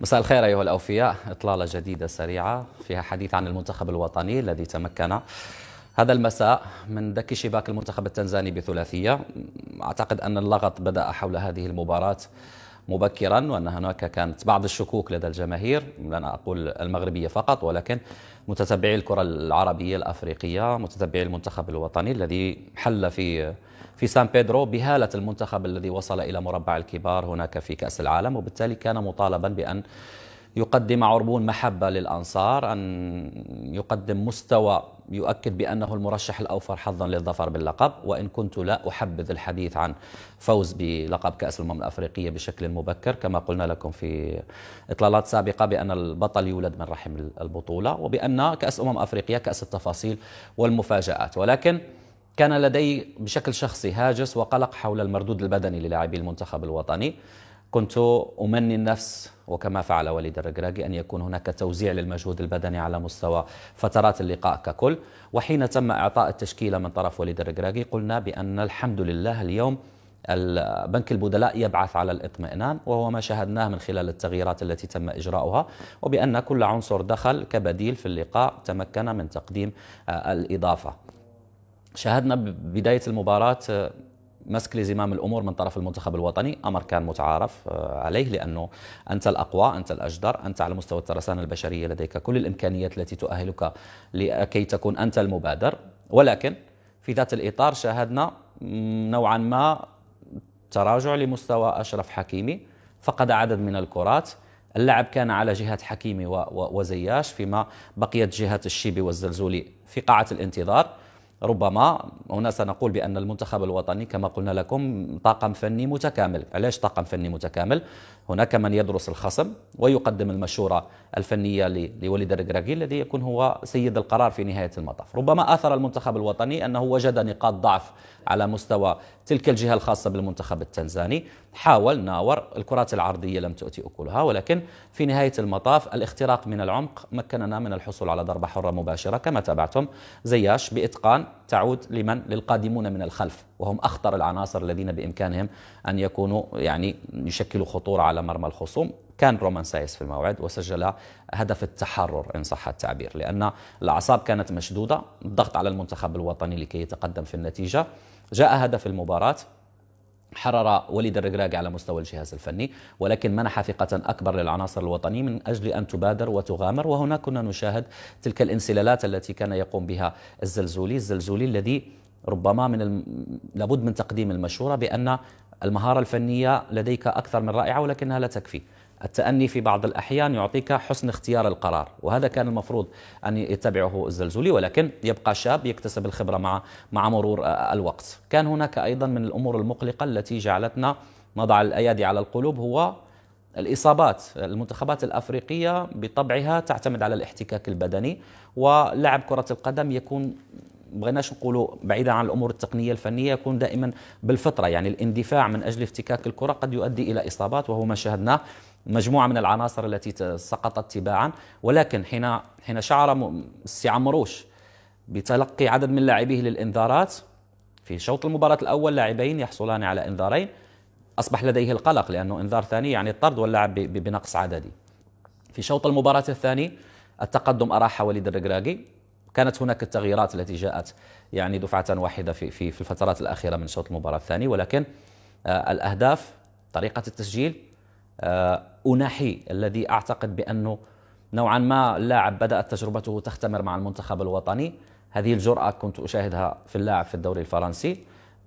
مساء الخير أيها الأوفياء إطلالة جديدة سريعة فيها حديث عن المنتخب الوطني الذي تمكن هذا المساء من دك شباك المنتخب التنزاني بثلاثية أعتقد أن اللغط بدأ حول هذه المباراة مبكرا وأن هناك كانت بعض الشكوك لدى الجماهير لن أقول المغربية فقط ولكن متتبعي الكرة العربية الأفريقية متتبعي المنتخب الوطني الذي حل في في سان بيدرو بهالة المنتخب الذي وصل إلى مربع الكبار هناك في كأس العالم وبالتالي كان مطالبا بأن يقدم عربون محبة للأنصار أن يقدم مستوى يؤكد بأنه المرشح الأوفر حظا للظفر باللقب وإن كنت لا أحبذ الحديث عن فوز بلقب كأس الأمم الأفريقية بشكل مبكر كما قلنا لكم في إطلالات سابقة بأن البطل يولد من رحم البطولة وبأن كأس أمم أفريقيا كأس التفاصيل والمفاجآت ولكن كان لدي بشكل شخصي هاجس وقلق حول المردود البدني للاعبي المنتخب الوطني كنت أمني النفس وكما فعل وليد الرقراقي أن يكون هناك توزيع للمجهود البدني على مستوى فترات اللقاء ككل وحين تم إعطاء التشكيلة من طرف وليد الرقراقي قلنا بأن الحمد لله اليوم البنك البدلاء يبعث على الاطمئنان وهو ما شاهدناه من خلال التغييرات التي تم اجراؤها وبان كل عنصر دخل كبديل في اللقاء تمكن من تقديم آه، الاضافه. شاهدنا بدايه المباراه آه، مسك لزمام الامور من طرف المنتخب الوطني امر كان متعارف آه، عليه لانه انت الاقوى انت الاجدر انت على مستوى الترسانه البشريه لديك كل الامكانيات التي تؤهلك لكي تكون انت المبادر ولكن في ذات الاطار شاهدنا نوعا ما تراجع لمستوى اشرف حكيمي فقد عدد من الكرات اللعب كان على جهة حكيمي وزياش فيما بقيت جهة الشيبي والزلزولي في قاعة الانتظار ربما هنا سنقول بأن المنتخب الوطني كما قلنا لكم طاقم فني متكامل علاش طاقم فني متكامل هناك من يدرس الخصم ويقدم المشورة الفنية لوليد الركراكي الذي يكون هو سيد القرار في نهاية المطاف ربما آثر المنتخب الوطني أنه وجد نقاط ضعف على مستوى تلك الجهة الخاصة بالمنتخب التنزاني حاول ناور الكرات العرضية لم تؤتي أكلها ولكن في نهاية المطاف الاختراق من العمق مكننا من الحصول على ضربة حرة مباشرة كما تابعتم زياش بإتقان تعود لمن للقادمون من الخلف وهم أخطر العناصر الذين بإمكانهم أن يكونوا يعني يشكلوا خطورة على مرمى الخصوم كان رومان سايس في الموعد وسجل هدف التحرر إن صح التعبير لأن الأعصاب كانت مشدودة الضغط على المنتخب الوطني لكي يتقدم في النتيجة جاء هدف المباراة حرر وليد الرقراقي على مستوى الجهاز الفني ولكن منح ثقة أكبر للعناصر الوطنية من أجل أن تبادر وتغامر وهنا كنا نشاهد تلك الانسلالات التي كان يقوم بها الزلزولي الزلزولي الذي ربما من الم... لابد من تقديم المشورة بأن المهارة الفنية لديك أكثر من رائعة ولكنها لا تكفي التأني في بعض الأحيان يعطيك حسن اختيار القرار وهذا كان المفروض أن يتبعه الزلزولي ولكن يبقى شاب يكتسب الخبرة مع مع مرور آه، الوقت كان هناك أيضا من الأمور المقلقة التي جعلتنا نضع الأيادي على القلوب هو الإصابات المنتخبات الأفريقية بطبعها تعتمد على الاحتكاك البدني ولعب كرة القدم يكون بغيناش نقولوا بعيدا عن الامور التقنيه الفنيه يكون دائما بالفطره يعني الاندفاع من اجل افتكاك الكره قد يؤدي الى اصابات وهو ما شاهدناه مجموعة من العناصر التي سقطت تباعا ولكن حين حين شعر السي عمروش بتلقي عدد من لاعبيه للإنذارات في شوط المباراة الأول لاعبين يحصلان على إنذارين أصبح لديه القلق لأنه إنذار ثاني يعني الطرد واللعب بنقص عددي في شوط المباراة الثاني التقدم أراح وليد الرقراقي كانت هناك التغييرات التي جاءت يعني دفعة واحدة في في في الفترات الأخيرة من شوط المباراة الثاني ولكن آه، الأهداف طريقة التسجيل آه، أناحي الذي أعتقد بأنه نوعا ما اللاعب بدأت تجربته تختمر مع المنتخب الوطني هذه الجرأة كنت أشاهدها في اللاعب في الدوري الفرنسي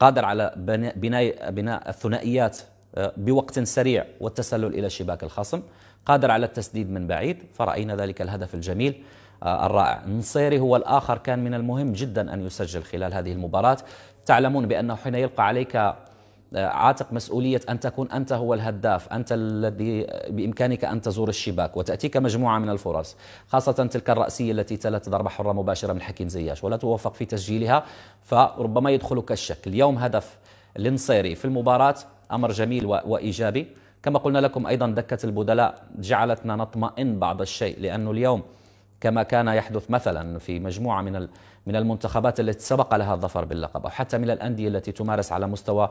قادر على بناء بناء الثنائيات آه، بوقت سريع والتسلل إلى شباك الخصم قادر على التسديد من بعيد فرأينا ذلك الهدف الجميل آه، الرائع نصيري هو الآخر كان من المهم جدا أن يسجل خلال هذه المباراة تعلمون بأنه حين يلقى عليك عاتق مسؤولية أن تكون أنت هو الهداف أنت الذي بإمكانك أن تزور الشباك وتأتيك مجموعة من الفرص خاصة تلك الرأسية التي تلت ضربة حرة مباشرة من حكيم زياش ولا توفق في تسجيلها فربما يدخلك الشك اليوم هدف لنصيري في المباراة أمر جميل وإيجابي كما قلنا لكم أيضا دكة البدلاء جعلتنا نطمئن بعض الشيء لأنه اليوم كما كان يحدث مثلا في مجموعة من من المنتخبات التي سبق لها الظفر باللقب أو حتى من الأندية التي تمارس على مستوى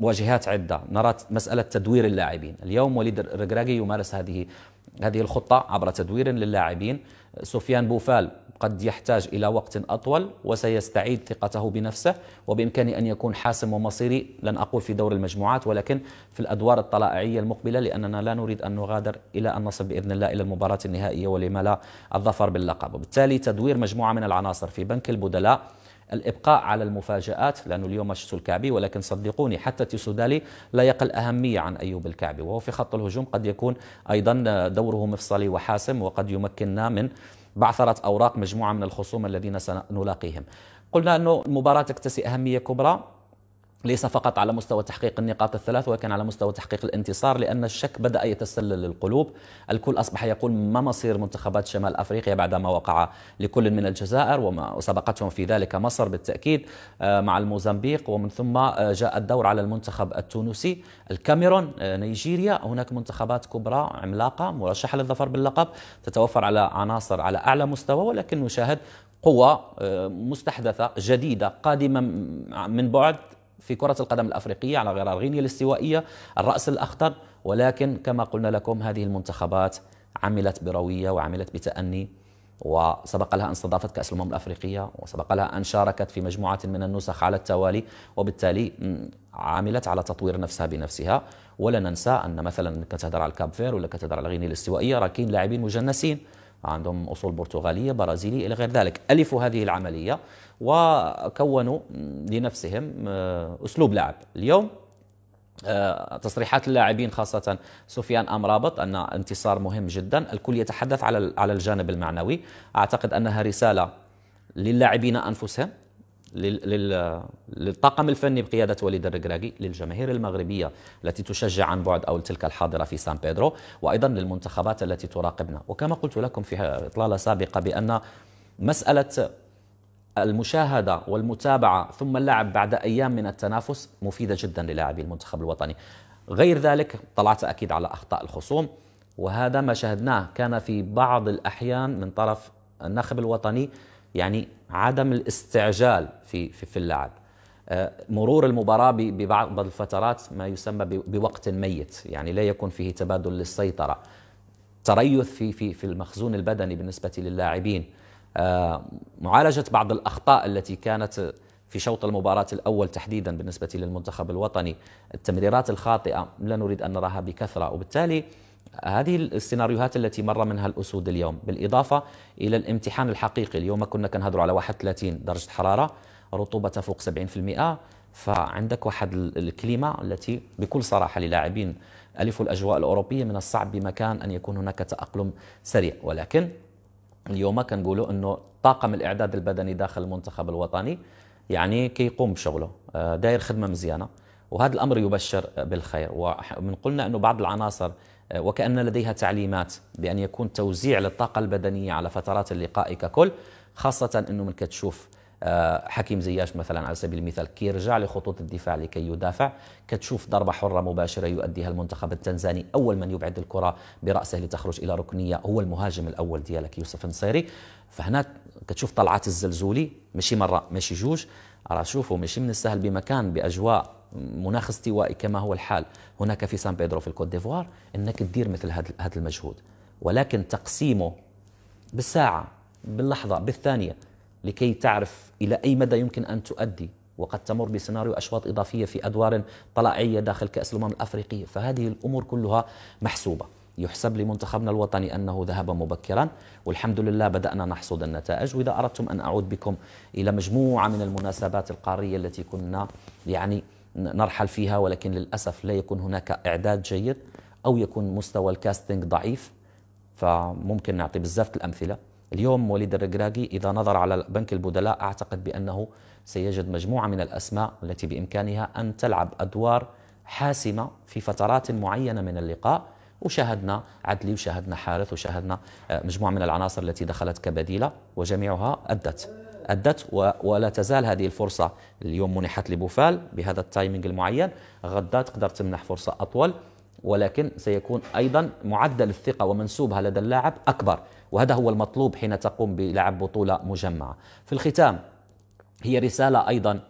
واجهات عدة نرى مسألة تدوير اللاعبين اليوم وليد الرقراقي يمارس هذه هذه الخطة عبر تدوير للاعبين سفيان بوفال قد يحتاج إلى وقت أطول وسيستعيد ثقته بنفسه وبإمكانه أن يكون حاسم ومصيري لن أقول في دور المجموعات ولكن في الأدوار الطلائعية المقبلة لأننا لا نريد أن نغادر إلى أن نصل بإذن الله إلى المباراة النهائية ولما لا الظفر باللقب وبالتالي تدوير مجموعة من العناصر في بنك البدلاء الإبقاء على المفاجآت لأنه اليوم شفتوا الكعبي ولكن صدقوني حتى تيسودالي لا يقل أهمية عن أيوب الكعبي وهو في خط الهجوم قد يكون أيضا دوره مفصلي وحاسم وقد يمكننا من بعثرة أوراق مجموعة من الخصوم الذين سنلاقيهم قلنا أنه المباراة تكتسي أهمية كبرى ليس فقط على مستوى تحقيق النقاط الثلاث ولكن على مستوى تحقيق الانتصار لأن الشك بدأ يتسلل للقلوب الكل أصبح يقول ما مصير منتخبات شمال أفريقيا بعدما وقع لكل من الجزائر وما سبقتهم في ذلك مصر بالتأكيد آه، مع الموزمبيق ومن ثم آه، جاء الدور على المنتخب التونسي الكاميرون آه، نيجيريا هناك منتخبات كبرى عملاقة مرشحة للظفر باللقب تتوفر على عناصر على أعلى مستوى ولكن نشاهد قوة مستحدثة جديدة قادمة من بعد في كرة القدم الأفريقية على غرار غينيا الاستوائية الرأس الأخضر ولكن كما قلنا لكم هذه المنتخبات عملت بروية وعملت بتأني وسبق لها أن استضافت كأس الأمم الأفريقية وسبق لها أن شاركت في مجموعة من النسخ على التوالي وبالتالي عملت على تطوير نفسها بنفسها ولا ننسى أن مثلا كتهدر على الكاب فير ولا كتهدر على غينيا الاستوائية راكين لاعبين مجنسين عندهم أصول برتغالية برازيلية إلى غير ذلك ألفوا هذه العملية وكونوا لنفسهم آه، أسلوب لعب اليوم آه، تصريحات اللاعبين خاصة سفيان أمرابط أن انتصار مهم جدا الكل يتحدث على على الجانب المعنوي أعتقد أنها رسالة للاعبين أنفسهم للطاقم الفني بقيادة وليد الركراكي للجماهير المغربية التي تشجع عن بعد أو تلك الحاضرة في سان بيدرو وأيضا للمنتخبات التي تراقبنا وكما قلت لكم في إطلالة سابقة بأن مسألة المشاهدة والمتابعة ثم اللعب بعد أيام من التنافس مفيدة جدا للاعبي المنتخب الوطني غير ذلك طلعت أكيد على أخطاء الخصوم وهذا ما شاهدناه كان في بعض الأحيان من طرف الناخب الوطني يعني عدم الاستعجال في في, في اللعب آه، مرور المباراة ببعض الفترات ما يسمى بوقت ميت يعني لا يكون فيه تبادل للسيطرة تريث في في في المخزون البدني بالنسبة للاعبين آه، معالجة بعض الأخطاء التي كانت في شوط المباراة الأول تحديدا بالنسبة للمنتخب الوطني التمريرات الخاطئة لا نريد أن نراها بكثرة وبالتالي هذه السيناريوهات التي مر منها الأسود اليوم بالإضافة إلى الامتحان الحقيقي اليوم كنا كنهضروا على 31 درجة حرارة رطوبة فوق 70% فعندك واحد الكليمه التي بكل صراحة للاعبين ألف الأجواء الأوروبية من الصعب بمكان أن يكون هناك تأقلم سريع ولكن اليوم كنقولوا أنه طاقم الإعداد البدني داخل المنتخب الوطني يعني كيقوم بشغله آه، داير خدمة مزيانة وهذا الأمر يبشر بالخير ومن قلنا أنه بعض العناصر وكأن لديها تعليمات بأن يكون توزيع للطاقة البدنية على فترات اللقاء ككل خاصة أنه من كتشوف آه، حكيم زياش مثلا على سبيل المثال كي يرجع لخطوط الدفاع لكي يدافع كتشوف ضربة حرة مباشرة يؤديها المنتخب التنزاني أول من يبعد الكرة برأسه لتخرج إلى ركنية هو المهاجم الأول ديالك يوسف نصيري فهنا كتشوف طلعات الزلزولي مشي مرة مشي جوج أرى شوفوا مشي من السهل بمكان بأجواء مناخ استوائي كما هو الحال هناك في سان بيدرو في الكوت ديفوار انك تدير مثل هذا المجهود ولكن تقسيمه بالساعه باللحظه بالثانيه لكي تعرف الى اي مدى يمكن ان تؤدي وقد تمر بسيناريو اشواط اضافيه في ادوار طلائعيه داخل كاس الامم الافريقيه فهذه الامور كلها محسوبه يحسب لمنتخبنا الوطني انه ذهب مبكرا والحمد لله بدانا نحصد النتائج واذا اردتم ان اعود بكم الى مجموعه من المناسبات القاريه التي كنا يعني نرحل فيها ولكن للأسف لا يكون هناك إعداد جيد أو يكون مستوى الكاستنج ضعيف فممكن نعطي بزاف الأمثلة اليوم وليد الركراكي إذا نظر على بنك البدلاء أعتقد بأنه سيجد مجموعة من الأسماء التي بإمكانها أن تلعب أدوار حاسمة في فترات معينة من اللقاء وشاهدنا عدلي وشاهدنا حارث وشاهدنا آه، مجموعة من العناصر التي دخلت كبديلة وجميعها أدت أدت ولا تزال هذه الفرصة اليوم منحت لبوفال بهذا التايمينج المعين غدا تقدر تمنح فرصة أطول ولكن سيكون أيضا معدل الثقة ومنسوبها لدى اللاعب أكبر وهذا هو المطلوب حين تقوم بلعب بطولة مجمعة في الختام هي رسالة أيضا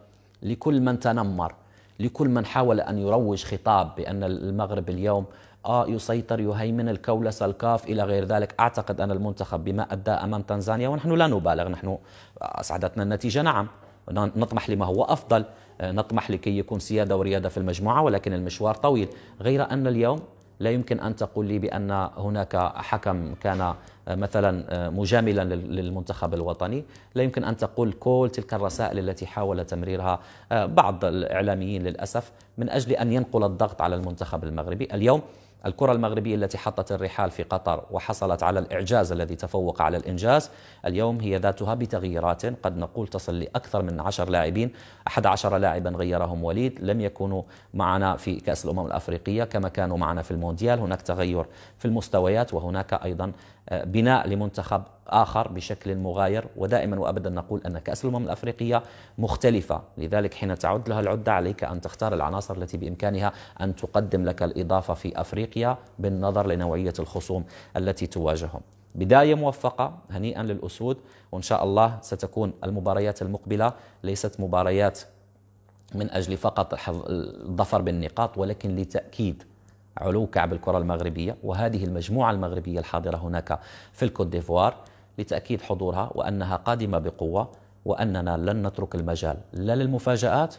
لكل من تنمر لكل من حاول أن يروج خطاب بأن المغرب اليوم آه يسيطر يهيمن الكولس الكاف إلى غير ذلك أعتقد أن المنتخب بما أدى أمام تنزانيا ونحن لا نبالغ نحن أسعدتنا النتيجة نعم نطمح لما هو أفضل آه، نطمح لكي يكون سيادة وريادة في المجموعة ولكن المشوار طويل غير أن اليوم لا يمكن أن تقول لي بأن هناك حكم كان آه، مثلا آه، مجاملا للمنتخب الوطني لا يمكن أن تقول كل تلك الرسائل التي حاول تمريرها بعض الإعلاميين للأسف من أجل أن ينقل الضغط على المنتخب المغربي اليوم الكرة المغربية التي حطت الرحال في قطر وحصلت على الإعجاز الذي تفوق على الإنجاز اليوم هي ذاتها بتغييرات قد نقول تصل لأكثر من 10 لاعبين 11 لاعبا غيرهم وليد لم يكونوا معنا في كأس الأمم الأفريقية كما كانوا معنا في المونديال هناك تغير في المستويات وهناك أيضا بناء لمنتخب آخر بشكل مغاير ودائما وأبدا نقول أن كأس الأمم الأفريقية مختلفة لذلك حين تعد لها العدة عليك أن تختار العناصر التي بإمكانها أن تقدم لك الإضافة في أفريقيا بالنظر لنوعية الخصوم التي تواجههم بداية موفقة هنيئا للأسود وإن شاء الله ستكون المباريات المقبلة ليست مباريات من أجل فقط الظفر بالنقاط ولكن لتأكيد علو كعب الكرة المغربية وهذه المجموعة المغربية الحاضرة هناك في الكوت ديفوار لتأكيد حضورها وأنها قادمة بقوة وأننا لن نترك المجال لا للمفاجآت